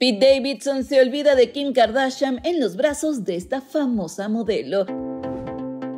Pete Davidson se olvida de Kim Kardashian en los brazos de esta famosa modelo.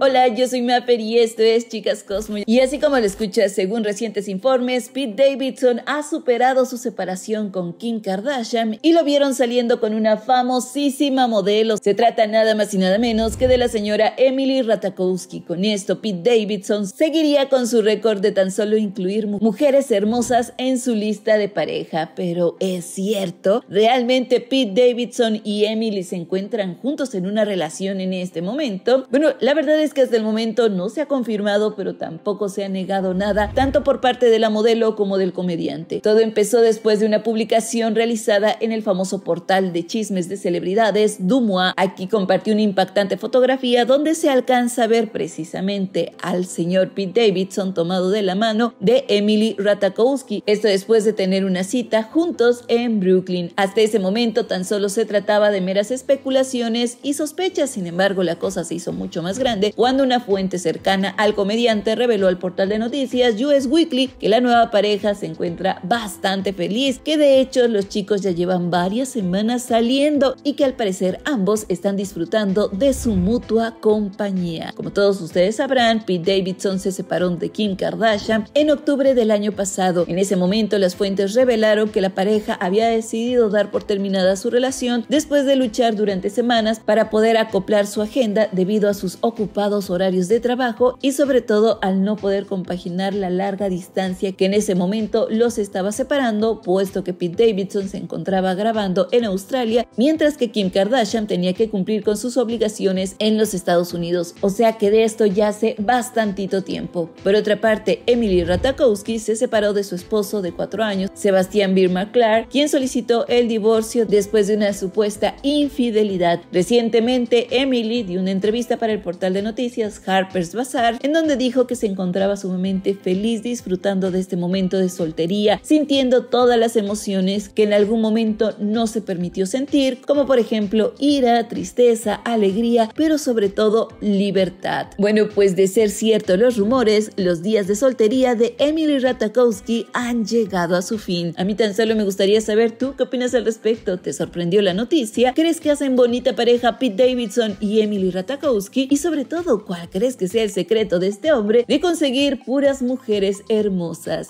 Hola, yo soy Mapper y esto es Chicas Cosmo. Y así como lo escuchas, según recientes informes, Pete Davidson ha superado su separación con Kim Kardashian y lo vieron saliendo con una famosísima modelo. Se trata nada más y nada menos que de la señora Emily Ratakowski. Con esto, Pete Davidson seguiría con su récord de tan solo incluir mujeres hermosas en su lista de pareja. Pero es cierto, realmente Pete Davidson y Emily se encuentran juntos en una relación en este momento. Bueno, la verdad es que hasta el momento no se ha confirmado, pero tampoco se ha negado nada, tanto por parte de la modelo como del comediante. Todo empezó después de una publicación realizada en el famoso portal de chismes de celebridades, Dumois. Aquí compartió una impactante fotografía donde se alcanza a ver precisamente al señor Pete Davidson tomado de la mano de Emily Ratakowski. Esto después de tener una cita juntos en Brooklyn. Hasta ese momento tan solo se trataba de meras especulaciones y sospechas, sin embargo la cosa se hizo mucho más grande cuando una fuente cercana al comediante reveló al portal de noticias US Weekly que la nueva pareja se encuentra bastante feliz, que de hecho los chicos ya llevan varias semanas saliendo y que al parecer ambos están disfrutando de su mutua compañía. Como todos ustedes sabrán, Pete Davidson se separó de Kim Kardashian en octubre del año pasado. En ese momento las fuentes revelaron que la pareja había decidido dar por terminada su relación después de luchar durante semanas para poder acoplar su agenda debido a sus ocupaciones dos horarios de trabajo y sobre todo al no poder compaginar la larga distancia que en ese momento los estaba separando, puesto que Pete Davidson se encontraba grabando en Australia, mientras que Kim Kardashian tenía que cumplir con sus obligaciones en los Estados Unidos. O sea que de esto ya hace bastantito tiempo. Por otra parte, Emily Ratakowski se separó de su esposo de cuatro años, Sebastián Birma Clark, quien solicitó el divorcio después de una supuesta infidelidad. Recientemente, Emily dio una entrevista para el portal de noticias noticias Harper's Bazaar, en donde dijo que se encontraba sumamente feliz disfrutando de este momento de soltería, sintiendo todas las emociones que en algún momento no se permitió sentir, como por ejemplo ira, tristeza, alegría, pero sobre todo libertad. Bueno, pues de ser cierto los rumores, los días de soltería de Emily Ratakowski han llegado a su fin. A mí tan solo me gustaría saber tú qué opinas al respecto. ¿Te sorprendió la noticia? ¿Crees que hacen bonita pareja Pete Davidson y Emily Ratakowski? Y sobre todo, todo, ¿cuál crees que sea el secreto de este hombre de conseguir puras mujeres hermosas?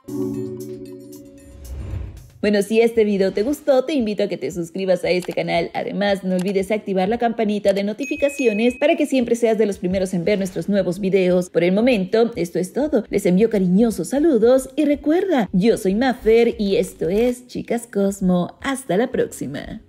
Bueno, si este video te gustó, te invito a que te suscribas a este canal. Además, no olvides activar la campanita de notificaciones para que siempre seas de los primeros en ver nuestros nuevos videos. Por el momento, esto es todo. Les envío cariñosos saludos y recuerda, yo soy Maffer y esto es Chicas Cosmo. Hasta la próxima.